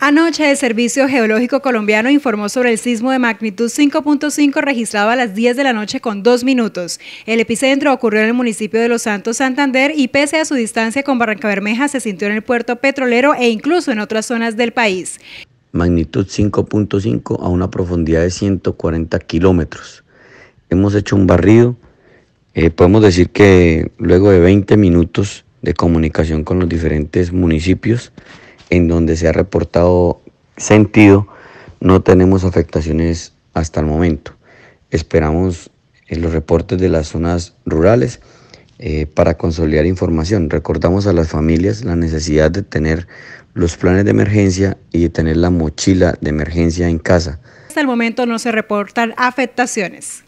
Anoche el Servicio Geológico Colombiano informó sobre el sismo de magnitud 5.5 registrado a las 10 de la noche con dos minutos. El epicentro ocurrió en el municipio de Los Santos, Santander, y pese a su distancia con Barranca Bermeja, se sintió en el puerto petrolero e incluso en otras zonas del país. Magnitud 5.5 a una profundidad de 140 kilómetros. Hemos hecho un barrido. Eh, podemos decir que luego de 20 minutos de comunicación con los diferentes municipios, en donde se ha reportado sentido, no tenemos afectaciones hasta el momento. Esperamos en eh, los reportes de las zonas rurales eh, para consolidar información. Recordamos a las familias la necesidad de tener los planes de emergencia y de tener la mochila de emergencia en casa. Hasta el momento no se reportan afectaciones.